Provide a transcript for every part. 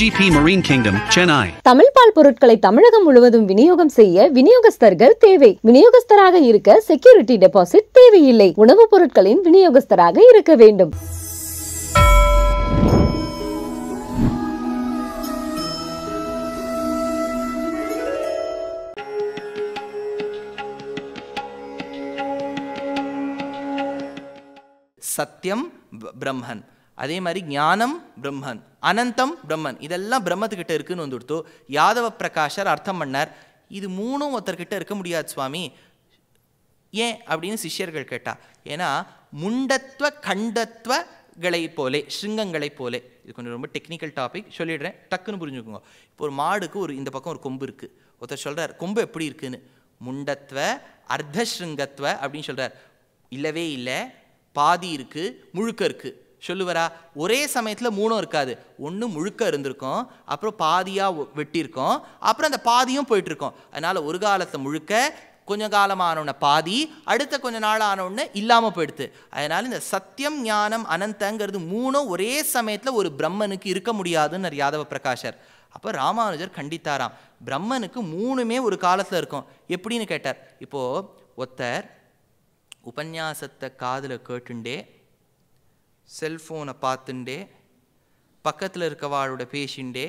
GB marine kingdom Chennai Tamil பால் பொருட்களை தமிழகம் முழுவதும் விநியோகம் செய்ய விநியோகஸ்தர்கள் தேவை விநியோகஸ்தராக இருக்க செக்யூரிட்டி டெபாசிட் தேவையில்லை உணவுப் பொருட்களின் விநியோகஸ்தராக இருக்க வேண்டும் சத்தியம் பிரம்மன் அதே மாதிரி ஞானம் பிரம்மன் அனந்தம் பிரம்மன் இதெல்லாம் பிரம்மத்துக்கிட்ட இருக்குன்னு வந்துடுத்து யாதவ பிரகாஷர் அர்த்தம் பண்ணார் இது மூணும் ஒருத்தர்கிட்ட இருக்க முடியாது சுவாமி ஏன் அப்படின்னு சிஷ்யர்கள் கேட்டால் ஏன்னா முண்டத்துவ கண்டத்துவங்களை போலே ஸ்ருங்கங்களை போலே இது கொஞ்சம் ரொம்ப டெக்னிக்கல் டாபிக் சொல்லிடுறேன் டக்குன்னு புரிஞ்சுக்கோங்க இப்போ ஒரு மாடுக்கு ஒரு இந்த பக்கம் ஒரு கொம்பு இருக்குது ஒருத்தர் சொல்கிறார் கொம்பு எப்படி இருக்குன்னு முண்டத்துவ அர்த்த ஸ்ருங்கத்துவ அப்படின்னு சொல்கிறார் இல்லவே இல்லை பாதி இருக்குது முழுக்க இருக்குது சொல்லுவரா ஒரே சமயத்தில் மூணும் இருக்காது ஒன்று முழுக்க இருந்திருக்கும் அப்புறம் பாதியாக வெட்டியிருக்கோம் அப்புறம் அந்த பாதியும் போயிட்டுருக்கோம் அதனால் ஒரு காலத்தை முழுக்க கொஞ்ச காலம் ஆனவுடனே பாதி அடுத்த கொஞ்ச நாள் ஆனவுடனே இல்லாமல் போயிடுது அதனால் இந்த சத்தியம் ஞானம் அனந்தங்கிறது மூணும் ஒரே சமயத்தில் ஒரு பிரம்மனுக்கு இருக்க முடியாதுன்னு யாதவ பிரகாஷர் அப்போ ராமானுஜர் கண்டித்தாராம் பிரம்மனுக்கு மூணுமே ஒரு காலத்தில் இருக்கும் எப்படின்னு கேட்டார் இப்போது ஒருத்தர் உபன்யாசத்தை காதில் கேட்டுண்டே செல்ஃபோனை பார்த்துண்டே பக்கத்தில் இருக்கவாளோட பேசிண்டே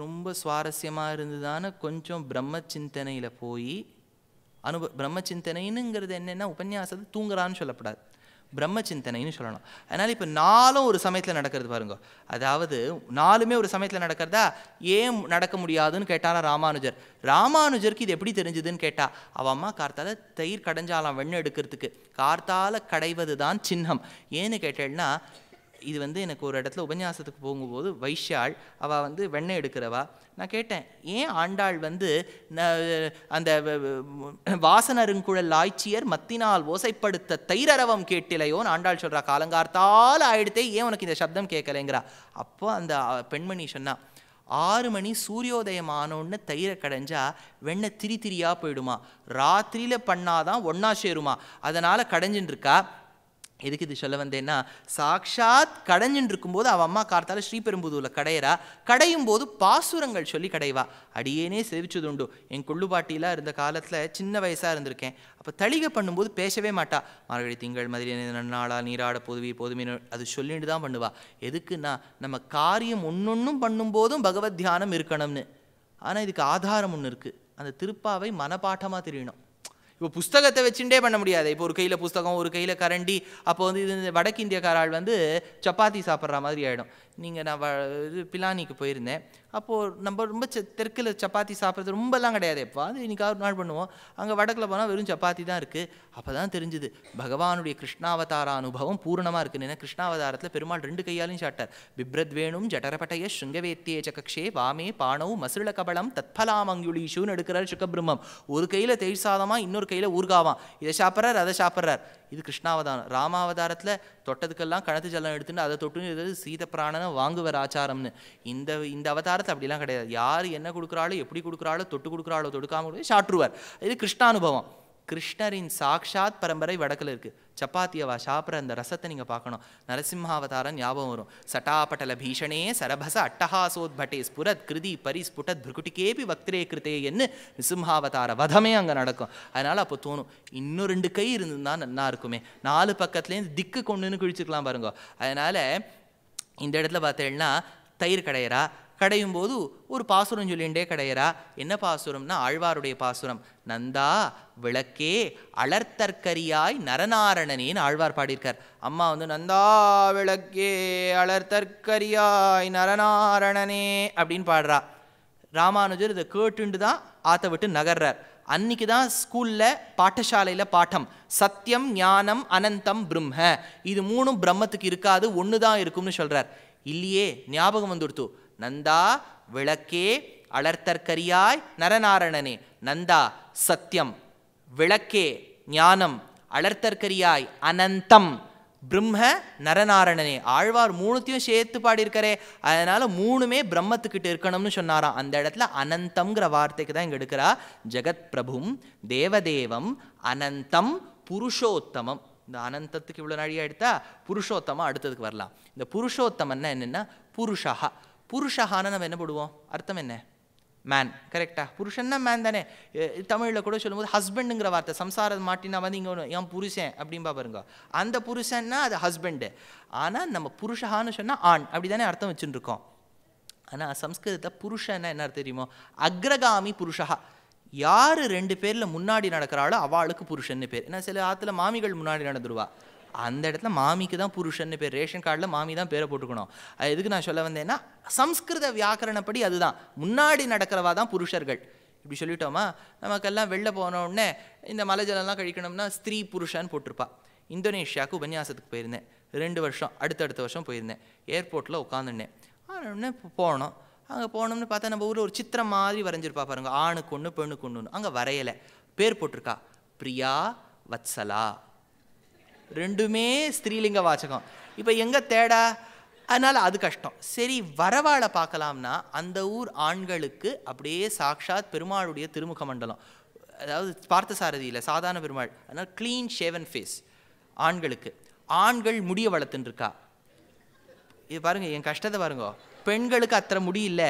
ரொம்ப சுவாரஸ்யமாக இருந்ததுதான் கொஞ்சம் பிரம்ம சிந்தனையில் போய் அனுப பிரம்ம சிந்தனைனுங்கிறது என்னென்னா உபன்யாசத்தை தூங்குறான்னு சொல்லப்படாது பிரம்ம சிந்தனைன்னு சொல்லணும் அதனால் இப்போ நாலும் ஒரு சமயத்தில் நடக்கிறது பாருங்க அதாவது நாலுமே ஒரு சமயத்தில் நடக்கிறதா ஏன் நடக்க முடியாதுன்னு கேட்டாலும் ராமானுஜர் ராமானுஜருக்கு இது எப்படி தெரிஞ்சுதுன்னு கேட்டால் அவள் அம்மா கார்த்தால தயிர் கடைஞ்சாலாம் வெண்ணெய் எடுக்கிறதுக்கு கார்த்தால கடைவது தான் சின்னம் ஏன்னு கேட்டேன்னா இது வந்து எனக்கு ஒரு இடத்துல உபன்யாசத்துக்கு போகும்போது வைஷ்யாள் அவள் வந்து வெண்ணெய் எடுக்கிறவா நான் கேட்டேன் ஏன் ஆண்டாள் வந்து அந்த வாசனருங்குழல் ஆய்ச்சியர் மத்தினால் ஓசைப்படுத்த தைரரவம் கேட்டிலையோன்னு ஆண்டாள் சொல்கிறா காலங்கார்த்தால் ஆயிடுத்தே ஏன் உனக்கு இந்த சப்தம் கேட்கலைங்கிறா அப்போ அந்த பெண்மணி சொன்னா ஆறு மணி சூரியோதயம் ஆனோன்னு தயிரை கடைஞ்சா வெண்ணெய் திரி திரியாக போயிடுமா ராத்திரியில் பண்ணாதான் ஒன்றா சேருமா அதனால் கடைஞ்சின்னு இருக்கா எதுக்கு இது சொல்ல வந்தேன்னா சாக்ஷாத் கடைஞ்சின்னு இருக்கும்போது அவள் அம்மா கார்த்தால் ஸ்ரீபெரும்புதூரில் கடையிறா கடையும் போது பாசுரங்கள் சொல்லி கடைவா அடியேனே உண்டு என் கொள்ளுபாட்டிலாம் இருந்த காலத்தில் சின்ன வயசாக இருந்திருக்கேன் அப்போ தளிகை பண்ணும்போது பேசவே மாட்டா மார்கழி திங்கள் மாதிரி நன்னாளா நீராட பொதுவி பொதுமே அது சொல்லிட்டு தான் பண்ணுவா எதுக்குன்னா நம்ம காரியம் ஒன்று பண்ணும்போதும் பகவத் தியானம் இருக்கணும்னு ஆனால் இதுக்கு ஆதாரம் ஒன்று இருக்குது அந்த திருப்பாவை மனப்பாட்டமாக தெரியணும் இப்போ புஸ்தகத்தை வச்சுட்டே பண்ண முடியாது இப்போ ஒரு கையில் புஸ்தகம் ஒரு கையில் கரண்டி அப்போ வந்து இது வடக்கு இந்தியக்காரால் வந்து சப்பாத்தி சாப்பிட்ற மாதிரி ஆகிடும் நீங்கள் நான் இது பிலானிக்கு போயிருந்தேன் அப்போது நம்ம ரொம்ப தெற்கில் சப்பாத்தி சாப்பிட்றது ரொம்பலாம் கிடையாது எப்போ அது இன்றைக்கி ஒரு நாள் பண்ணுவோம் அங்கே வடக்கில் போனால் வெறும் சப்பாத்தி தான் இருக்குது அப்போ தான் தெரிஞ்சுது பகவானுடைய கிருஷ்ணாவதார அனுபவம் பூர்ணமாக இருக்குன்னு ஏன்னா கிருஷ்ணாவதாரத்தில் பெருமாள் ரெண்டு கையாலையும் சாட்டார் பிப்ரத் வேணும் ஜடரபட்டய சுங்கவேத்தியே சகக்ஷே வாமே பானவு மசுள கபலம் தத்பலாமங்குலீஷுன்னு எடுக்கிறார் சுக்கபிரம்மம் ஒரு கையில் தேய் சாதமாக இன்னொரு கையில் ஊர்காவாம் இதை சாப்பிட்றார் அதை சாப்பிட்றார் இது கிருஷ்ணாவதாரம் ராமாவதாரத்தில் தொட்டதுக்கெல்லாம் கணத்து ஜல்லம் எடுத்துன்னு அதை தொட்டுன்னு சீத பிராணனை தான் வாங்குவர் ஆச்சாரம்னு இந்த இந்த அவதாரத்தை அப்படிலாம் கிடையாது யார் என்ன கொடுக்குறாளோ எப்படி கொடுக்குறாளோ தொட்டு கொடுக்குறாளோ தொடுக்காம சாற்றுவார் இது கிருஷ்ணானுபவம் கிருஷ்ணரின் சாக்ஷாத் பரம்பரை வடக்கில் இருக்குது சப்பாத்தியவா சாப்பிட்ற அந்த ரசத்தை நீங்கள் பார்க்கணும் நரசிம்மாவதாரம் ஞாபகம் வரும் சட்டாபட்டல பீஷணே சரபச அட்டஹாசோத்பட்டே ஸ்புரத் கிருதி பரிஸ்புட்டத் பிருகுட்டிக்கேபி வக்திரே கிருத்தே என்று நிசிம்ஹாவதார வதமே அங்கே நடக்கும் அதனால் அப்போ தோணும் இன்னும் ரெண்டு கை இருந்திருந்தால் நல்லா இருக்குமே நாலு பக்கத்துலேருந்து திக்கு கொண்டுன்னு குழிச்சிக்கலாம் பாருங்க அதனால் இந்த இடத்துல பார்த்தேன்னா தயிர் கடையரா கடையும் போது ஒரு பாசுரம் சொல்லிண்டே கடையரா என்ன பாசுரம்னா ஆழ்வாருடைய பாசுரம் நந்தா விளக்கே அலர்த்தற்கரியாய் நரநாரணனேன்னு ஆழ்வார் பாடியிருக்கார் அம்மா வந்து நந்தா விளக்கே அலர்த்தற்கரியாய் நரநாரணனே அப்படின்னு பாடுறா ராமானுஜர் இதை கேட்டுண்டு தான் ஆற்ற விட்டு நகர்றார் அன்னைக்கு தான் ஸ்கூலில் பாட்டசாலையில் பாடம் சத்தியம் ஞானம் அனந்தம் பிரம்ம இது மூணும் பிரம்மத்துக்கு இருக்காது ஒன்று தான் இருக்கும்னு சொல்கிறார் இல்லையே ஞாபகம் வந்துடுத்து நந்தா விளக்கே அலர்த்தர்கரியாய் நரநாராயணனே நந்தா சத்தியம் விளக்கே ஞானம் அலர்த்தற்கரியாய் அனந்தம் பிரம்ம நரநாரணனே ஆழ்வார் மூணுத்தையும் சேர்த்து பாடியிருக்காரே அதனால் மூணுமே பிரம்மத்துக்கிட்ட இருக்கணும்னு சொன்னாராம் அந்த இடத்துல அனந்தம்ங்கிற வார்த்தைக்கு தான் இங்கே எடுக்கிறா ஜெகத் பிரபும் தேவதேவம் அனந்தம் புருஷோத்தமம் இந்த அனந்தத்துக்கு இவ்வளோ நாழியாக எடுத்தா புருஷோத்தமம் அடுத்ததுக்கு வரலாம் இந்த புருஷோத்தமன்னா என்னென்னா புருஷா புருஷகான்னு நம்ம என்ன போடுவோம் அர்த்தம் என்ன மேன் கரெக்டாக புருஷன்னா மேன் தானே தமிழில் கூட சொல்லும்போது ஹஸ்பண்டுங்கிற வார்த்தை சம்சாரம் மாட்டினா வந்து இங்கே ஒன்று என் புருஷன் அப்படின்பா பாருங்க அந்த புருஷன்னா அது ஹஸ்பண்டு ஆனால் நம்ம புருஷஹான்னு சொன்னால் ஆண் அப்படி தானே அர்த்தம் வச்சுட்டுருக்கோம் ஆனால் சம்ஸ்கிருதத்தை புருஷன்னா என்ன தெரியுமோ அக்ரகாமி புருஷா யார் ரெண்டு பேரில் முன்னாடி நடக்கிறாளோ அவளுக்கு புருஷன்னு பேர் ஏன்னா சில ஆற்றுல மாமிகள் முன்னாடி நடந்துருவா அந்த இடத்துல மாமிக்கு தான் புருஷன் பேர் ரேஷன் கார்டில் மாமி தான் பேரை போட்டுக்கணும் அது எதுக்கு நான் சொல்ல வந்தேன்னா சம்ஸ்கிருத வியாக்கரணப்படி அதுதான் முன்னாடி நடக்கிறவா தான் புருஷர்கள் இப்படி சொல்லிட்டோமா நமக்கெல்லாம் வெளில போனோடனே இந்த மலை ஜலம்லாம் கழிக்கணும்னா ஸ்திரீ புருஷான்னு போட்டிருப்பா இந்தோனேஷியாவுக்கு உபன்யாசத்துக்கு போயிருந்தேன் ரெண்டு வருஷம் அடுத்தடுத்த வருஷம் போயிருந்தேன் ஏர்போர்ட்டில் உட்காந்துருந்தேன் உடனே போனோம் அங்கே போனோம்னு பார்த்தா நம்ம ஊரில் ஒரு சித்திரம் மாதிரி வரைஞ்சிருப்பா பாருங்கள் ஆணுக்கு ஒன்று பெண்ணுக்கு ஒன்று அங்கே வரையலை பேர் போட்டிருக்கா பிரியா வத்சலா ரெண்டுமே ஸ்திரீலிங்க வாச்சகம் இப்போ எங்கே தேடா அதனால் அது கஷ்டம் சரி வரவாளை பார்க்கலாம்னா அந்த ஊர் ஆண்களுக்கு அப்படியே சாக்ஷாத் பெருமாளுடைய திருமுக மண்டலம் அதாவது பார்த்தசாரதியில் சாதாரண பெருமாள் அதனால் க்ளீன் ஷேவன் ஃபேஸ் ஆண்களுக்கு ஆண்கள் முடிய வளர்த்துன்ருக்கா இது பாருங்கள் என் கஷ்டத்தை பாருங்க பெண்களுக்கு அத்தனை முடியல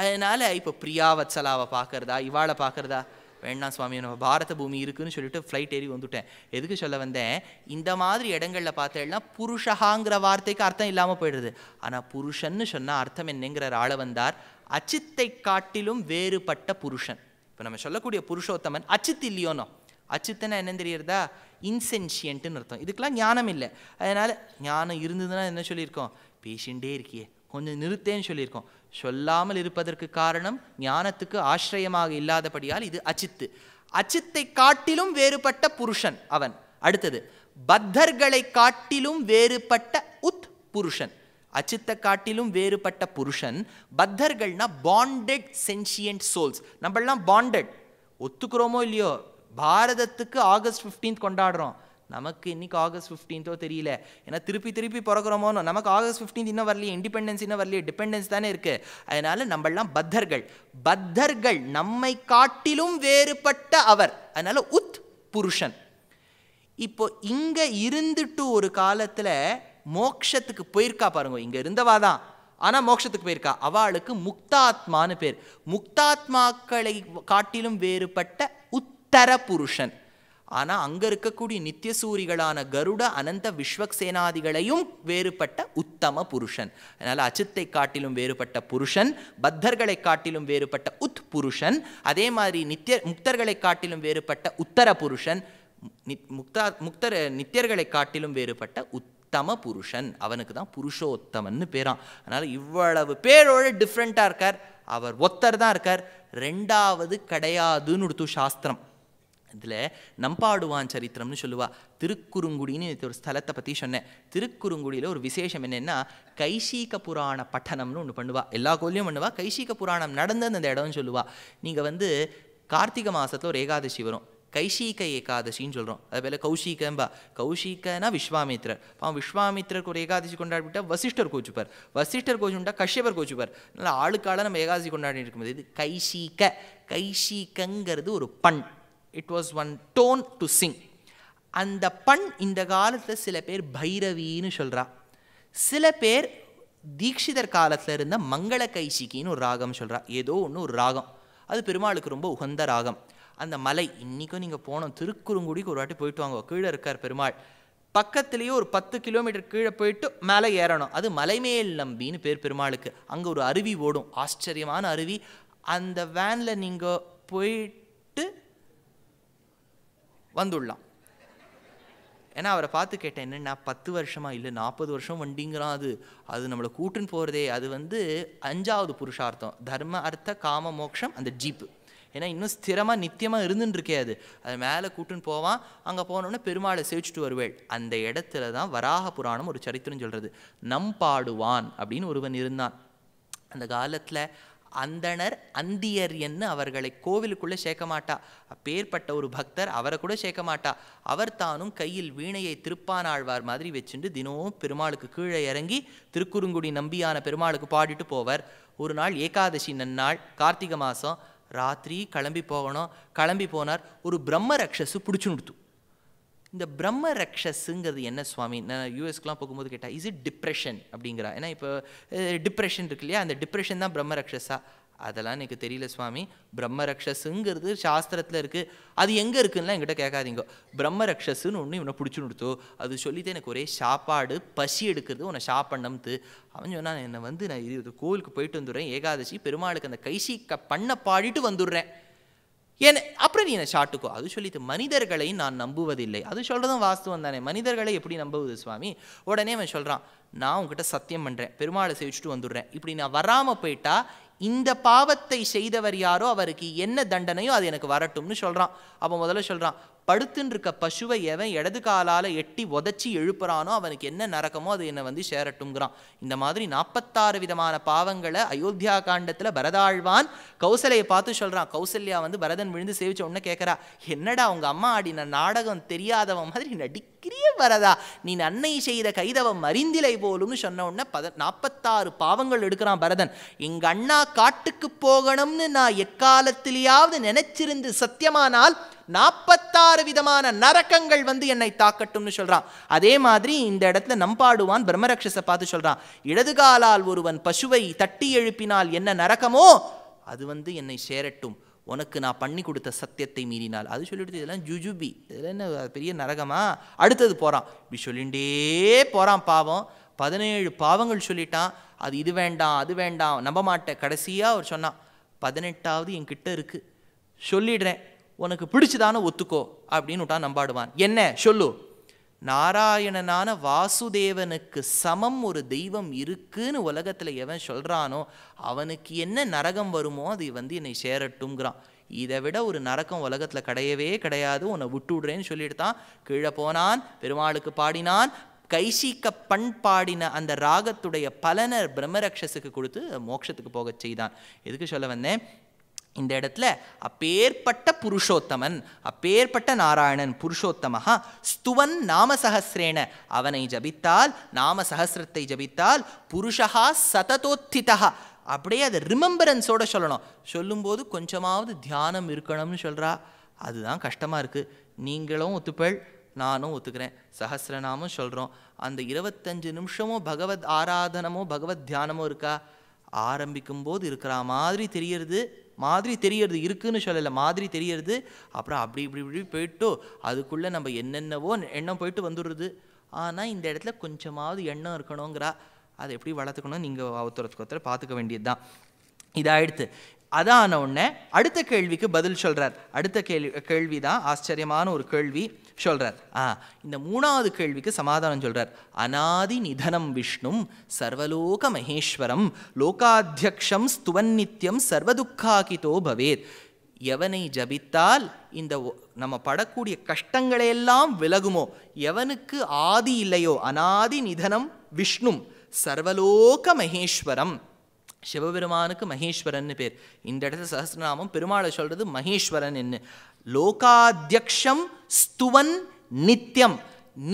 அதனால் இப்போ பிரியாவத்சலாவை பார்க்குறதா இவாளை பார்க்குறதா வேண்டாம் சுவாமி நம்ம பாரத பூமி இருக்குன்னு சொல்லிட்டு ஃப்ளைட் ஏறி வந்துட்டேன் எதுக்கு சொல்ல வந்தேன் இந்த மாதிரி இடங்களில் பார்த்தேன்னா புருஷகாங்கிற வார்த்தைக்கு அர்த்தம் இல்லாமல் போயிடுது ஆனால் புருஷன்னு சொன்னால் அர்த்தம் என்னங்கிற ஆள வந்தார் அச்சித்தை காட்டிலும் வேறுபட்ட புருஷன் இப்போ நம்ம சொல்லக்கூடிய புருஷோத்தமன் அச்சித் இல்லையோனோ அச்சுத்தனா என்ன தெரியறதா இன்சென்ஷியன்ட்டுன்னு அர்த்தம் இதுக்கெல்லாம் ஞானம் இல்லை அதனால் ஞானம் இருந்ததுன்னா என்ன சொல்லியிருக்கோம் பேஷண்ட்டே இருக்கியே கொஞ்சம் நிறுத்தேன்னு சொல்லியிருக்கோம் சொல்லாமல் இருப்பதற்கு காரணம் ஞானத்துக்கு ஆசிரியமாக இல்லாதபடியால் இது அச்சித்து அச்சித்தை காட்டிலும் வேறுபட்ட புருஷன் அவன் அடுத்தது பத்தர்களை காட்டிலும் வேறுபட்ட உத் புருஷன் அச்சித்தை காட்டிலும் வேறுபட்ட புருஷன் பத்தர்கள்னா பாண்டட் சென்சியன்ட் சோல்ஸ் நம்மளாம் பாண்டட் ஒத்துக்கிறோமோ இல்லையோ பாரதத்துக்கு ஆகஸ்ட் ஃபிஃப்டீன்த் கொண்டாடுறோம் நமக்கு இன்றைக்கி ஆகஸ்ட் ஃபிஃப்டீன்த்தோ தெரியல ஏன்னா திருப்பி திருப்பி பிறக்கிறோமோனோ நமக்கு ஆகஸ்ட் ஃபிஃப்டீன்த் இன்னும் வரலையே இண்டிபெண்டன்ஸ் இன்னும் வரலையே டிபெண்டன்ஸ் தானே இருக்குது அதனால் நம்மளாம் பத்தர்கள் பத்தர்கள் நம்மை காட்டிலும் வேறுபட்ட அவர் அதனால் உத் புருஷன் இப்போ இங்கே இருந்துட்டு ஒரு காலத்தில் மோக்ஷத்துக்கு போயிருக்கா பாருங்க இங்கே இருந்தவா தான் ஆனால் மோட்சத்துக்கு போயிருக்கா அவளுக்கு முக்தாத்மான்னு பேர் முக்தாத்மாக்களை காட்டிலும் வேறுபட்ட உத்தர புருஷன் ஆனால் அங்கே இருக்கக்கூடிய நித்தியசூரிகளான கருட அனந்த விஸ்வக்சேனாதிகளையும் வேறுபட்ட உத்தம புருஷன் அதனால் அச்சுத்தை காட்டிலும் வேறுபட்ட புருஷன் பத்தர்களை காட்டிலும் வேறுபட்ட உத் புருஷன் அதே மாதிரி நித்திய முக்தர்களை காட்டிலும் வேறுபட்ட உத்தர புருஷன் முக்தா முக்தர் நித்தியர்களை காட்டிலும் வேறுபட்ட உத்தம புருஷன் அவனுக்கு தான் புருஷோத்தமன் பேரான் அதனால் இவ்வளவு பேரோட டிஃப்ரெண்ட்டாக இருக்கார் அவர் ஒத்தர் தான் இருக்கார் ரெண்டாவது கிடையாதுன்னு கொடுத்து சாஸ்திரம் அதில் நம்பாடுவான் சரித்திரம்னு சொல்லுவா திருக்குறுங்குடின்னு ஒரு ஸ்தலத்தை பற்றி சொன்னேன் திருக்குறுங்குடியில் ஒரு விசேஷம் என்னென்னா கைசீக புராண பட்டணம்னு ஒன்று பண்ணுவா எல்லா கோயிலையும் பண்ணுவா கைசீக புராணம் நடந்த அந்த இடம்னு சொல்லுவா நீங்கள் வந்து கார்த்திகை மாதத்தில் ஒரு ஏகாதசி வரும் கைஷீக ஏகாதசின்னு சொல்கிறோம் அது பேர் கௌஷிகம்பா கௌஷிகனா விஸ்வாமித்ரர் அவன் விஸ்வாமித்ரருக்கு ஒரு ஏகாதசி கொண்டாடிவிட்டால் வசிஷ்டர் கோச்சுப்பார் வசிஷ்டர் கோச்சுட்டா கஷ்யபர் கோச்சுப்பார் நல்லா ஆளுக்கால நம்ம ஏகாதசி கொண்டாடிட்டு இருக்கும்போது இது கைசீக கைஷீகங்கிறது ஒரு பண் it was one tone to sing அந்த பண் இந்த காலத்தில் சில பேர் பைரவின்னு சொல்கிறா சில பேர் தீக்ஷிதர் காலத்தில் இருந்த மங்கள கைசிக்கின்னு ஒரு ராகம் சொல்கிறா ஏதோ ஒன்று ஒரு ராகம் அது பெருமாளுக்கு ரொம்ப உகந்த ராகம் அந்த மலை இன்றைக்கும் நீங்கள் போனோம் திருக்குறுங்குடிக்கு ஒரு வாட்டி போயிட்டு வாங்க கீழே இருக்கார் பெருமாள் பக்கத்துலேயே ஒரு பத்து கிலோமீட்டர் கீழே போயிட்டு மேலே ஏறணும் அது மலைமேல் நம்பின்னு பேர் பெருமாளுக்கு அங்கே ஒரு அருவி ஓடும் ஆச்சரியமான அருவி அந்த வேனில் நீங்கள் போயிட்டு வந்துடலாம் ஏன்னா அவரை பார்த்து கேட்டேன் என்னென்னா பத்து வருஷமாக இல்லை நாற்பது வருஷம் வண்டிங்கிறான் அது அது நம்மளை கூட்டுன்னு போகிறதே அது வந்து அஞ்சாவது புருஷார்த்தம் தர்ம அர்த்த காம மோட்சம் அந்த ஜீப்பு ஏன்னா இன்னும் ஸ்திரமாக நித்தியமாக இருந்துன்னு அது அது மேலே கூட்டுன்னு போவான் அங்கே போனோன்னே பெருமாளை சேவிச்சுட்டு வருவேள் அந்த இடத்துல தான் வராக புராணம் ஒரு சரித்திரம் சொல்கிறது நம்பாடுவான் அப்படின்னு ஒருவன் இருந்தான் அந்த காலத்தில் அந்தனர் அந்தியர் என்று அவர்களை கோவிலுக்குள்ளே சேர்க்க மாட்டா அப்பேற்பட்ட ஒரு பக்தர் அவரை கூட சேர்க்க மாட்டா அவர் தானும் கையில் வீணையை திருப்பானாழ்வார் மாதிரி வச்சுட்டு தினமும் பெருமாளுக்கு கீழே இறங்கி திருக்குறுங்குடி நம்பியான பெருமாளுக்கு பாடிட்டு போவர் ஒரு நாள் ஏகாதசி நன்னாள் கார்த்திகை மாதம் ராத்திரி கிளம்பி போகணும் கிளம்பி போனார் ஒரு பிரம்ம ரக்ஷஸு பிடிச்சு நிறுத்தும் இந்த பிரம்ம ரக்ஷஸுங்கிறது என்ன சுவாமி நான் யூஎஸ்க்குலாம் போகும்போது கேட்டால் இஸ் இட் டிப்ரெஷன் அப்படிங்கிறா ஏன்னா இப்போ டிப்ரெஷன் இருக்கு இல்லையா அந்த டிப்ரெஷன் தான் பிரம்ம ரக்ஷஸா அதெல்லாம் எனக்கு தெரியல சுவாமி பிரம்ம ரக்ஷஸுங்கிறது சாஸ்திரத்தில் இருக்குது அது எங்கே இருக்குன்னா எங்கிட்ட கேட்காதீங்க பிரம்ம ரக்ஷஸுன்னு ஒன்று இவனை பிடிச்சி கொடுத்தோ அது சொல்லிட்டு எனக்கு ஒரே சாப்பாடு பசி எடுக்கிறது உன்னை சாப்பிடணும்த்து அவன் சொன்னான் என்னை வந்து நான் இது கோவிலுக்கு போயிட்டு வந்துடுறேன் ஏகாதசி பெருமாளுக்கு அந்த க பண்ண பாடிட்டு வந்துடுறேன் என் அப்புறம் நீ என்னை சாட்டுக்கோ அது சொல்லிட்டு மனிதர்களை நான் நம்புவதில்லை அது சொல்கிறதும் வாஸ்துவம் தானே மனிதர்களை எப்படி நம்புவது சுவாமி உடனே அவன் சொல்கிறான் நான் உங்ககிட்ட சத்தியம் பண்ணுறேன் பெருமாளை சேவிச்சுட்டு வந்துடுறேன் இப்படி நான் வராமல் போயிட்டா இந்த பாவத்தை செய்தவர் யாரோ அவருக்கு என்ன தண்டனையோ அது எனக்கு வரட்டும்னு சொல்கிறான் அப்போ முதல்ல சொல்கிறான் படுத்துன்னு இருக்க பசுவை எவன் இடது காலால் எட்டி உதச்சி எழுப்புறானோ அவனுக்கு என்ன நரக்கமோ அது என்னை வந்து சேரட்டுங்கிறான் இந்த மாதிரி நாற்பத்தாறு விதமான பாவங்களை அயோத்தியா காண்டத்தில் பரதாழ்வான் கௌசலையை பார்த்து சொல்கிறான் கௌசல்யா வந்து பரதன் விழுந்து சேவிச்ச உடனே கேட்குறா என்னடா அவங்க அம்மா ஆடின நாடகம் தெரியாதவன் மாதிரி நடிக்கிறிய பரதா நீ நன்னை செய்த கைதவம் மறிந்திலை போலும்னு சொன்ன உடனே பத நாற்பத்தாறு பாவங்கள் எடுக்கிறான் பரதன் எங்கள் அண்ணா காட்டுக்கு போகணும்னு நான் எக்காலத்திலேயாவது நினைச்சிருந்து சத்தியமானால் நாற்பத்தாறு விதமான நரக்கங்கள் வந்து என்னை தாக்கட்டும்னு சொல்கிறான் அதே மாதிரி இந்த இடத்துல நம்பாடுவான் பிரம்மரக்ஷஸை பார்த்து சொல்கிறான் இடதுகாலால் ஒருவன் பசுவை தட்டி எழுப்பினால் என்ன நரக்கமோ அது வந்து என்னை சேரட்டும் உனக்கு நான் பண்ணி கொடுத்த சத்தியத்தை மீறினால் அது சொல்லிவிடுது இதெல்லாம் ஜுஜுபி இதெல்லாம் என்ன பெரிய நரகமா அடுத்தது போகிறான் இப்படி சொல்லிகிட்டே போகிறான் பாவம் பதினேழு பாவங்கள் சொல்லிட்டான் அது இது வேண்டாம் அது வேண்டாம் நம்ப மாட்டேன் கடைசியாக அவர் சொன்னான் பதினெட்டாவது என்கிட்ட இருக்குது சொல்லிடுறேன் உனக்கு பிடிச்சதான ஒத்துக்கோ அப்படின்னு விட்டா நம்பாடுவான் என்ன சொல்லு நாராயணனான வாசுதேவனுக்கு சமம் ஒரு தெய்வம் இருக்குன்னு உலகத்தில் எவன் சொல்கிறானோ அவனுக்கு என்ன நரகம் வருமோ அது வந்து என்னை சேரட்டுங்கிறான் இதை விட ஒரு நரக்கம் உலகத்தில் கிடையவே கிடையாது உன்னை விட்டு விடுறேன்னு சொல்லிட்டு தான் கீழே போனான் பெருமாளுக்கு பாடினான் கைசீக்க பண் பாடின அந்த ராகத்துடைய பலனர் பிரம்மரக்ஷஸுக்கு கொடுத்து மோட்சத்துக்கு போகச் செய்தான் எதுக்கு சொல்ல வந்தேன் இந்த இடத்துல அப்பேற்பட்ட புருஷோத்தமன் அப்பேற்பட்ட நாராயணன் புருஷோத்தமஹா ஸ்துவன் நாமசஹசிரேன அவனை ஜபித்தால் நாம சஹசிரத்தை ஜபித்தால் புருஷா சததோத்திதா அப்படியே அதை ரிமம்பரன்ஸோட சொல்லணும் சொல்லும்போது கொஞ்சமாவது தியானம் இருக்கணும்னு சொல்கிறா அதுதான் கஷ்டமாக இருக்குது நீங்களும் ஒத்துப்பள் நானும் ஒத்துக்கிறேன் சஹசிரநாமும் சொல்கிறோம் அந்த இருபத்தஞ்சு நிமிஷமோ பகவத் ஆராதனமோ பகவத் தியானமோ இருக்கா ஆரம்பிக்கும்போது இருக்கிற மாதிரி தெரியறது மாதிரி தெரியறது இருக்குன்னு சொல்லலை மாதிரி தெரியறது அப்புறம் அப்படி இப்படி இப்படி போயிட்டு அதுக்குள்ளே நம்ம என்னென்னவோ எண்ணம் போயிட்டு வந்துடுறது ஆனால் இந்த இடத்துல கொஞ்சமாவது எண்ணம் இருக்கணுங்கிறா அதை எப்படி வளர்த்துக்கணும் நீங்கள் ஒருத்தர் ஒருத்தர் பார்த்துக்க வேண்டியது தான் இதாகிடுத்து அதான உடனே அடுத்த கேள்விக்கு பதில் சொல்கிறார் அடுத்த கேள்வி கேள்வி தான் ஆச்சரியமான ஒரு கேள்வி சொல்கிறார் ஆ இந்த மூணாவது கேள்விக்கு சமாதானம் சொல்கிறார் அனாதி நிதனம் விஷ்ணும் சர்வலோக மகேஸ்வரம் லோகாத்தியக்ஷம் ஸ்துவன்னித்யம் சர்வதுக்காகிதோ பவேத் எவனை ஜபித்தால் இந்த நம்ம படக்கூடிய கஷ்டங்களையெல்லாம் விலகுமோ எவனுக்கு ஆதி இல்லையோ அனாதி நிதனம் விஷ்ணும் சர்வலோக மகேஸ்வரம் சிவபெருமானுக்கு மகேஸ்வரன் பேர் இந்த இடத்துல சஹசிரநாமம் பெருமாளை சொல்கிறது மகேஸ்வரன் என்ன லோகாத்தியக்ஷம் ஸ்துவன் நித்தியம்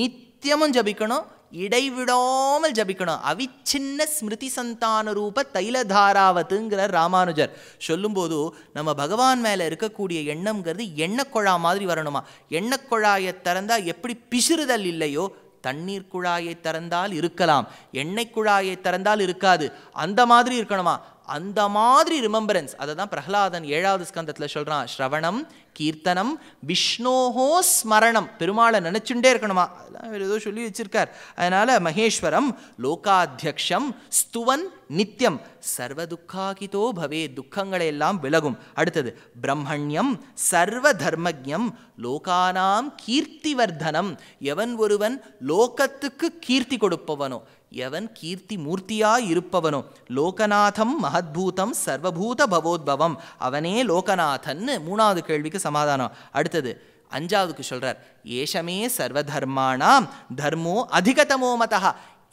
நித்தியமும் ஜபிக்கணும் இடைவிடாமல் ஜபிக்கணும் அவிச்சின்ன ஸ்மிருதி சந்தான ரூப தைலதாராவத்துங்கிற ராமானுஜர் சொல்லும்போது நம்ம பகவான் மேலே இருக்கக்கூடிய எண்ணம்ங்கிறது எண்ணக்கொழா மாதிரி வரணுமா எண்ணக்கொழாயை திறந்தால் எப்படி பிசிறுதல் இல்லையோ தண்ணீர் குழாயை திறந்தால் இருக்கலாம் எண்ணெய் குழாயை திறந்தால் இருக்காது அந்த மாதிரி இருக்கணுமா அந்த மாதிரி ரிமம்பரன்ஸ் அதை தான் பிரகலாதன் ஏழாவது ஸ்கந்தத்தில் சொல்கிறான் ஸ்ரவணம் கீர்த்தனம் விஷ்ணோஹோ ஸ்மரணம் பெருமாளை நினைச்சுட்டே இருக்கணுமா அதெல்லாம் இவர் ஏதோ சொல்லி வச்சிருக்கார் அதனால் மகேஸ்வரம் லோகாத்தியக்ஷம் ஸ்துவன் நித்தியம் சர்வ துக்காகிதோ பவே துக்கங்களை எல்லாம் விலகும் அடுத்தது பிரம்மண்யம் சர்வ தர்மஜம் லோகானாம் கீர்த்திவர்தனம் எவன் ஒருவன் லோகத்துக்கு கீர்த்தி கொடுப்பவனோ எவன் கீர்த்தி மூர்த்தியா இருப்பவனோ லோகநாதம் மகத்பூதம் சர்வபூத பவோத்பவம் அவனே லோகநாதன் மூணாவது கேள்விக்கு சமாதானம் அடுத்தது அஞ்சாவதுக்கு சொல்கிறார் ஏஷமே தர்மானாம் தர்மோ அதிகதமோ மதா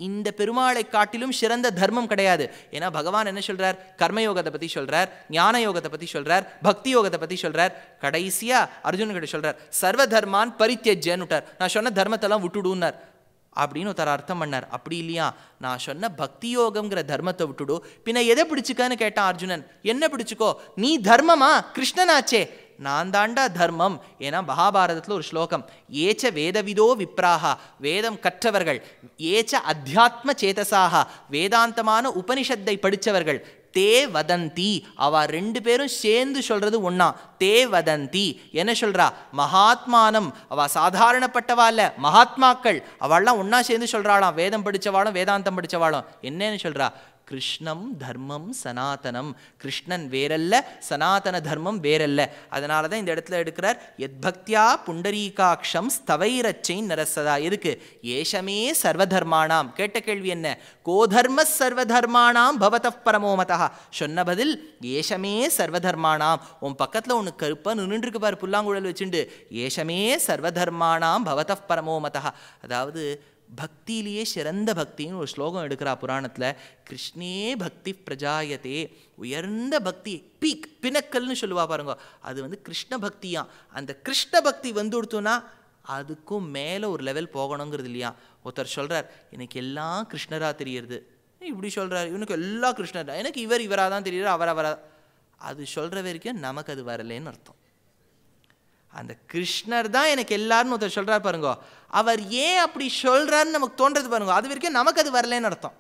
இந்த பெருமாளை காட்டிலும் சிறந்த தர்மம் கிடையாது ஏன்னா பகவான் என்ன சொல்கிறார் கர்மயோகத்தை பற்றி சொல்கிறார் ஞான யோகத்தை பற்றி சொல்கிறார் பக்தி யோகத்தை பற்றி சொல்கிறார் கடைசியாக அர்ஜுன்கிட்ட சொல்கிறார் சர்வ தர்மான் பரித்தியஜன்னுட்டார் நான் சொன்ன தர்மத்தெல்லாம் விட்டுடுன்னார் அப்படின்னு ஒருத்தர் அர்த்தம் பண்ணார் அப்படி இல்லையா நான் சொன்ன பக்தி யோகம்ங்கிற தர்மத்தை விட்டுடு பின்ன எதை பிடிச்சிக்கன்னு கேட்டான் அர்ஜுனன் என்ன பிடிச்சிக்கோ நீ தர்மமா கிருஷ்ணனாச்சே நான் தாண்டா தர்மம் ஏன்னா மகாபாரதத்தில் ஒரு ஸ்லோகம் ஏச்ச வேதவிதோ விப்ராகா வேதம் கற்றவர்கள் ஏச்ச அத்தியாத்ம சேதசாக வேதாந்தமான உபனிஷத்தை படித்தவர்கள் தே வதந்தி அவ ரெண்டு பேரும் சேர்ந்து சொல்கிறது ஒன்றா தே வதந்தி என்ன சொல்கிறா மகாத்மானம் அவள் சாதாரணப்பட்டவா இல்லை மகாத்மாக்கள் அவள்லாம் ஒன்றா சேர்ந்து சொல்கிறாளாம் வேதம் படித்தவாளும் வேதாந்தம் படித்தவாளும் என்னன்னு சொல்கிறா கிருஷ்ணம் தர்மம் சனாதனம் கிருஷ்ணன் வேறல்ல சனாதன தர்மம் வேறல்ல அதனால தான் இந்த இடத்துல எடுக்கிறார் எத் பக்தியா புண்டரீகாட்சம் ஸ்தவைரச்சை நரசதா எதுக்கு ஏஷமே சர்வதர்மானாம் கேட்ட கேள்வி என்ன கோதர்ம சர்வதர்மானாம் பவத பரமோமதா சொன்ன பதில் ஏஷமே சர்வதர்மானாம் உன் பக்கத்தில் ஒன்று கருப்பாக நின்றுருக்கு பார் புல்லாங்குழல் வச்சுண்டு ஏஷமே சர்வதர்மானாம் பவத பரமோமதா அதாவது பக்தியிலேயே சிறந்த பக்தின்னு ஒரு ஸ்லோகம் எடுக்கிறா புராணத்தில் கிருஷ்ணே பக்தி பிரஜாயத்தே உயர்ந்த பக்தி பீக் பினக்கல்னு சொல்லுவா பாருங்க அது வந்து கிருஷ்ண பக்தியாம் அந்த கிருஷ்ண பக்தி வந்து கொடுத்தோன்னா அதுக்கும் மேலே ஒரு லெவல் போகணுங்கிறது இல்லையா ஒருத்தர் சொல்கிறார் எனக்கு எல்லாம் கிருஷ்ணராக தெரியுது இப்படி சொல்கிறார் இவனுக்கு எல்லா கிருஷ்ணராக எனக்கு இவர் இவராக தான் தெரியுது அவர் அவராக அது சொல்கிற வரைக்கும் நமக்கு அது வரலேன்னு அர்த்தம் அந்த கிருஷ்ணர் தான் எனக்கு எல்லாருன்னு ஒருத்தர் சொல்கிறார் பாருங்க அவர் ஏன் அப்படி சொல்கிறாருன்னு நமக்கு தோன்றது பாருங்க அது வரைக்கும் நமக்கு அது வரலன்னு அர்த்தம்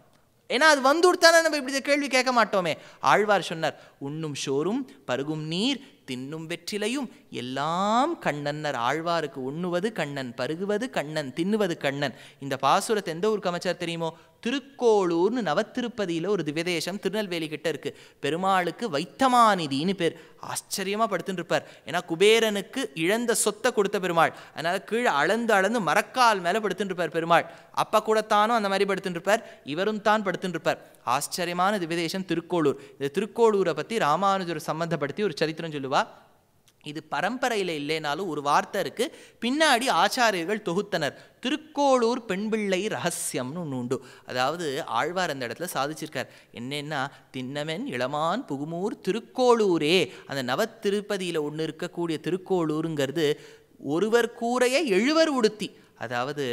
ஏன்னா அது வந்து கொடுத்தானே நம்ம இப்படி கேள்வி கேட்க மாட்டோமே ஆழ்வார் சொன்னார் உண்ணும் சோறும் பருகும் நீர் தின்னும் வெற்றிலையும் எல்லாம் கண்ணன்னர் ஆழ்வாருக்கு உண்ணுவது கண்ணன் பருகுவது கண்ணன் தின்னுவது கண்ணன் இந்த பாசுரத்தை எந்த ஊருக்கு அமைச்சர் தெரியுமோ திருக்கோளூர்னு நவத்திருப்பதியில் ஒரு திவ்யதேசம் திருநெல்வேலி கிட்ட இருக்குது பெருமாளுக்கு வைத்தமாநிதினு பேர் ஆச்சரியமாக படுத்துட்டுருப்பார் ஏன்னா குபேரனுக்கு இழந்த சொத்தை கொடுத்த பெருமாள் அதனால் கீழே அளந்து அளந்து மரக்கால் மேலே படுத்துட்டுருப்பார் பெருமாள் அப்போ கூட தானும் அந்த மாதிரி இருப்பார் இவரும் தான் படுத்துட்டுருப்பார் ஆச்சரியமான திவ்யதேசம் திருக்கோளூர் இந்த திருக்கோளூரை பற்றி ராமானுஜர் சம்மந்தப்படுத்தி ஒரு சரித்திரம் சொல்லுவா இது பரம்பரையில் இல்லைனாலும் ஒரு வார்த்தை இருக்குது பின்னாடி ஆச்சாரியர்கள் தொகுத்தனர் திருக்கோளூர் பெண்பிள்ளை ரகசியம்னு ஒன்று உண்டு அதாவது ஆழ்வார் அந்த இடத்துல சாதிச்சிருக்கார் என்னென்னா தின்னமென் இளமான் புகுமூர் திருக்கோளூரே அந்த நவ திருப்பதியில் ஒன்று இருக்கக்கூடிய திருக்கோளூருங்கிறது ஒருவர் கூறைய எழுவர் உடுத்தி அதாவது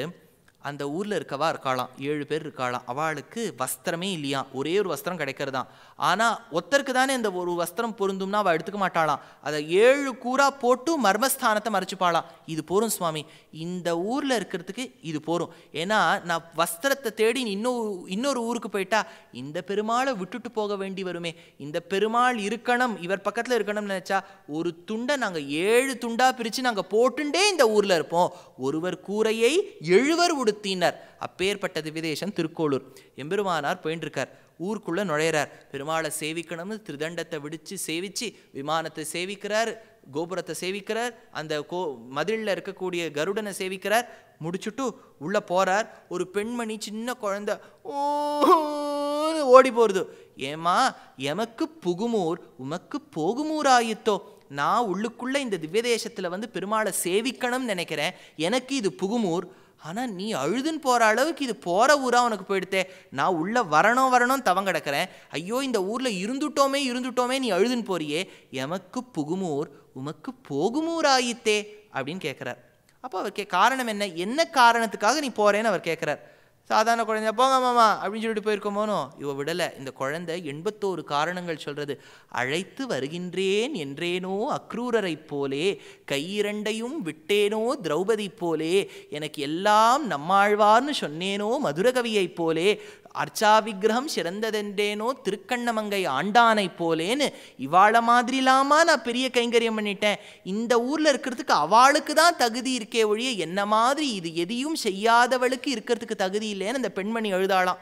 அந்த ஊரில் இருக்கவா இருக்காளாம் ஏழு பேர் இருக்காளாம் அவளுக்கு வஸ்திரமே இல்லையா ஒரே ஒரு வஸ்திரம் கிடைக்கிறது தான் ஆனால் ஒத்தருக்கு தானே இந்த ஒரு வஸ்திரம் பொருந்தும்னா அவள் எடுத்துக்க மாட்டாளாம் அதை ஏழு கூறாக போட்டு மர்மஸ்தானத்தை மறைச்சிப்பாளாம் இது போரும் சுவாமி இந்த ஊரில் இருக்கிறதுக்கு இது போகும் ஏன்னா நான் வஸ்திரத்தை தேடி இன்னொரு இன்னொரு ஊருக்கு போயிட்டா இந்த பெருமாளை விட்டுட்டு போக வேண்டி வருமே இந்த பெருமாள் இருக்கணும் இவர் பக்கத்தில் இருக்கணும்னு நினச்சா ஒரு துண்டை நாங்கள் ஏழு துண்டாக பிரித்து நாங்கள் போட்டுண்டே இந்த ஊரில் இருப்போம் ஒருவர் கூரையை எழுவர் உடுத்தினர் அப்பேற்பட்டது விதேசன் திருக்கோளூர் எம்பெருமானார் போயின்றிருக்கார் ஊருக்குள்ளே நுழையிறார் பெருமாளை சேவிக்கணும்னு திருதண்டத்தை விடித்து சேவித்து விமானத்தை சேவிக்கிறார் கோபுரத்தை சேவிக்கிறார் அந்த கோ மதிலில் இருக்கக்கூடிய கருடனை சேவிக்கிறார் முடிச்சுட்டு உள்ளே போகிறார் ஒரு பெண்மணி சின்ன குழந்த ஓடி போகிறது ஏமா எமக்கு புகுமூர் உமக்கு போகுமூர் ஆயித்தோ நான் உள்ளுக்குள்ளே இந்த திவ்ய தேசத்தில் வந்து பெருமாளை சேவிக்கணும்னு நினைக்கிறேன் எனக்கு இது புகுமூர் ஆனால் நீ அழுதுன்னு போகிற அளவுக்கு இது போகிற ஊராக உனக்கு போயிடுத்தே நான் உள்ளே வரணும் வரணும் தவம் கிடக்கிறேன் ஐயோ இந்த ஊரில் இருந்துட்டோமே இருந்துட்டோமே நீ அழுதுன்னு போறியே எமக்கு புகுமூர் உமக்கு போகுமூர் ஆயித்தே அப்படின்னு கேட்குறார் அப்போ அவர் கே காரணம் என்ன என்ன காரணத்துக்காக நீ போகிறேன்னு அவர் கேட்குறார் சாதாரண குழந்தை போங்க மாமா அப்படின்னு சொல்லிட்டு போயிருக்கோமோனோ இவ விடலை இந்த குழந்தை எண்பத்தோரு காரணங்கள் சொல்கிறது அழைத்து வருகின்றேன் என்றேனோ அக்ரூரரைப் போலே கையிரண்டையும் விட்டேனோ திரௌபதி போலே எனக்கு எல்லாம் நம்மாழ்வார்னு சொன்னேனோ மதுரகவியைப் போலே அர்ச்சா விக்கிரகம் சிறந்ததென்றேனோ திருக்கண்ணமங்கை ஆண்டானை போலேன்னு இவாளை இல்லாமல் நான் பெரிய கைங்கரியம் பண்ணிட்டேன் இந்த ஊரில் இருக்கிறதுக்கு அவளுக்கு தான் தகுதி இருக்கே ஒழிய என்ன மாதிரி இது எதையும் செய்யாதவளுக்கு இருக்கிறதுக்கு தகுதி இல்லைன்னு அந்த பெண்மணி எழுதாளாம்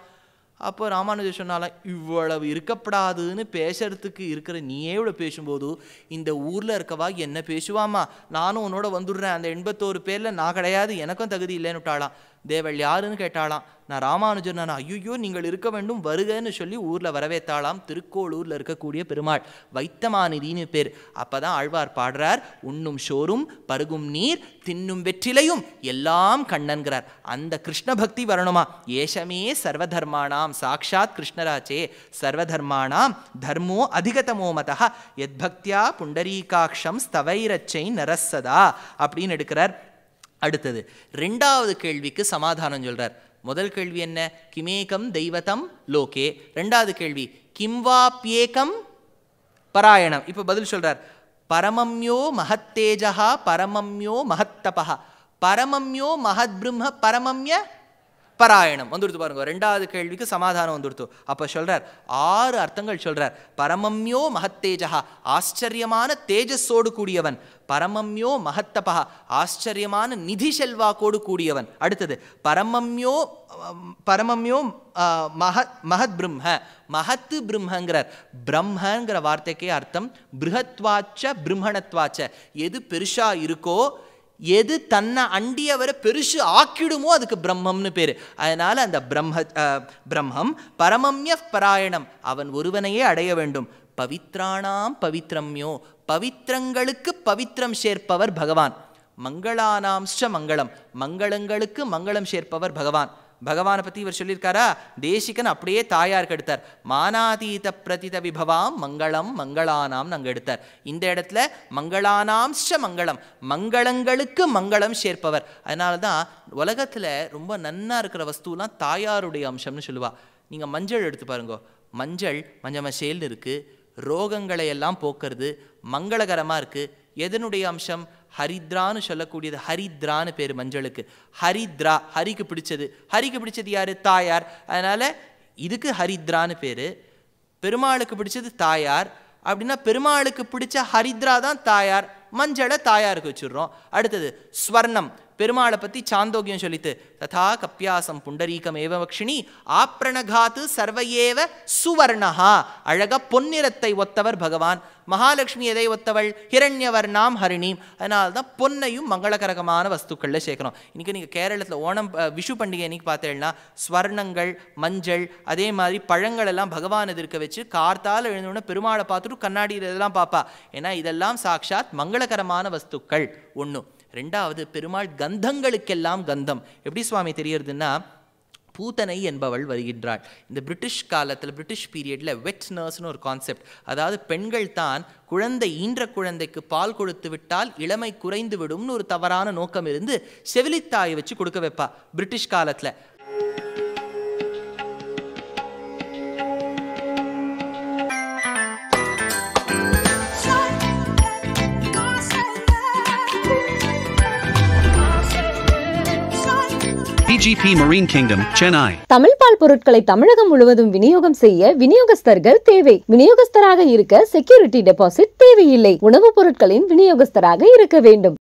அப்போ ராமானுஜர் சொன்னாலாம் இவ்வளவு இருக்கப்படாதுன்னு பேசுறதுக்கு இருக்கிற நீயே இவ்வளோ பேசும்போது இந்த ஊரில் இருக்கவா என்ன பேசுவாமா நானும் உன்னோட வந்துடுறேன் அந்த எண்பத்தோரு பேரில் நான் கிடையாது எனக்கும் தகுதி இல்லைன்னு விட்டாளாம் தேவள் யாருன்னு கேட்டாலாம் நான் ராமானுஜர் நான் ஐயோ நீங்கள் இருக்க வேண்டும் வருகன்னு சொல்லி ஊரில் வரவேத்தாளாம் திருக்கோளூரில் இருக்கக்கூடிய பெருமாள் வைத்தமானிதின்னு பேர் அப்போ தான் ஆழ்வார் பாடுறார் உண்ணும் சோறும் பருகும் நீர் தின்னும் வெற்றிலையும் எல்லாம் கண்ணன்கிறார் அந்த கிருஷ்ண பக்தி வரணுமா ஏஷமே சர்வதர்மானாம் சாட்சாத் கிருஷ்ணராஜே சர்வதர்மானாம் தர்மோ அதிகதமோ மதா எத் பக்தியா புண்டரீகாட்சம் ஸ்தவைரச்சை நரசதா அப்படின்னு எடுக்கிறார் அடுத்தது ரெண்டாவது கேள்விக்கு சமாதானம் சொல்கிறார் முதல் கேள்வி என்ன கிமேகம் தெய்வத்தம் லோகே ரெண்டாவது கேள்வி கிம்வாப்யேகம் பராயணம் இப்போ பதில் சொல்கிறார் பரமம்யோ மகத்தேஜா பரமம்யோ மகத்தபா பரமம்யோ மகத் பிரம்ம பரமம்ய பராயணம் வந்துடுத்து பாருங்க ரெண்டாவது கேள்விக்கு சமாதானம் வந்துடுத்து அப்போ சொல்கிறார் ஆறு அர்த்தங்கள் சொல்கிறார் பரமம்யோ மகத்தேஜா ஆச்சரியமான தேஜஸோடு கூடியவன் பரமம்யோ மகத்தபா ஆச்சரியமான நிதி செல்வாக்கோடு கூடியவன் அடுத்தது பரமம்யோ பரமம்யோ மக மகத் பிரம்ம மகத்து பிரம்மங்கிறார் பிரம்மங்கிற வார்த்தைக்கே அர்த்தம் பிருகத்வாச்ச பிரம்மணத்வாச்ச எது பெருசாக இருக்கோ எது தன்னை அண்டியவரை பெருசு ஆக்கிடுமோ அதுக்கு பிரம்மம்னு பேர் அதனால் அந்த பிரம்ம பிரம்மம் பரமம்ய பராயணம் அவன் ஒருவனையே அடைய வேண்டும் பவித்ராணாம் பவித்ரம்யோ பவித்திரங்களுக்கு பவித்திரம் சேர்ப்பவர் பகவான் மங்களானாம்ச மங்களம் மங்களங்களுக்கு மங்களம் சேர்ப்பவர் பகவான் பகவானை பற்றி இவர் சொல்லியிருக்காரா தேசிகன் அப்படியே தாயாருக்கு எடுத்தார் மானாதீத பிரதித விபவாம் மங்களம் மங்களானாம் நாங்கள் எடுத்தார் இந்த இடத்துல ச மங்களம் மங்களங்களுக்கு மங்களம் சேர்ப்பவர் அதனால தான் உலகத்தில் ரொம்ப நன்னாக இருக்கிற வஸ்துலாம் தாயாருடைய அம்சம்னு சொல்லுவா நீங்கள் மஞ்சள் எடுத்து பாருங்கோ மஞ்சள் மஞ்சமசேல்னு இருக்குது ரோகங்களை எல்லாம் போக்குறது மங்களகரமாக இருக்குது எதனுடைய அம்சம் ஹரித்ரான்னு சொல்லக்கூடியது ஹரித்ரான்னு பேர் மஞ்சளுக்கு ஹரித்ரா ஹரிக்கு பிடிச்சது ஹரிக்கு பிடிச்சது யார் தாயார் அதனால் இதுக்கு ஹரித்ரான்னு பேர் பெருமாளுக்கு பிடிச்சது தாயார் அப்படின்னா பெருமாளுக்கு பிடிச்ச ஹரித்ரா தான் தாயார் மஞ்சளை தாயாருக்கு வச்சுடுறோம் அடுத்தது ஸ்வர்ணம் பெருமாளை பற்றி சாந்தோக்கியம் சொல்லித்து ததா கப்பியாசம் புண்டரீகம் ஏவ ஆப்ரணகாத்து சர்வையேவ சுவர்ணஹா அழக பொன்னிறத்தை ஒத்தவர் பகவான் மகாலட்சுமி எதை ஒத்தவள் ஹிரண்யவர் நாம் ஹரிணீம் அதனால தான் பொன்னையும் மங்களகரகமான வஸ்துக்களில் சேர்க்கணும் இன்றைக்கி நீங்கள் கேரளத்தில் ஓணம் விஷு பண்டிகை இன்றைக்கி பார்த்தேன்னா ஸ்வர்ணங்கள் மஞ்சள் அதே மாதிரி பழங்கள் எல்லாம் பகவான் எதிர்க்க வச்சு கார்த்தால் எழுந்தோடனே பெருமாளை பார்த்துட்டு கண்ணாடி இதெல்லாம் பார்ப்பா ஏன்னா இதெல்லாம் சாட்சாத் மங்களகரமான வஸ்துக்கள் ஒன்று ரெண்டாவது பெருமாள் கந்தங்களுக்கெல்லாம் கந்தம் எப்படி சுவாமி தெரியறதுன்னா பூத்தனை என்பவள் வருகின்றாள் இந்த பிரிட்டிஷ் காலத்தில் பிரிட்டிஷ் பீரியடில் வெட் நர்ஸ்னு ஒரு கான்செப்ட் அதாவது பெண்கள் தான் குழந்தை ஈன்ற குழந்தைக்கு பால் கொடுத்து விட்டால் இளமை குறைந்து விடும்னு ஒரு தவறான நோக்கம் இருந்து செவிலித்தாயை வச்சு கொடுக்க வைப்பா பிரிட்டிஷ் காலத்தில் IGP Marine Kingdom, Chennai. Tamil பால் பொருட்களை தமிழகம் முழுவதும் விநியோகம் செய்ய விநியோகஸ்தர்கள் தேவை விநியோகஸ்தராக இருக்க செக்யூரிட்டி டெபாசிட் தேவையில்லை உணவுப் பொருட்களின் விநியோகஸ்தராக இருக்க வேண்டும்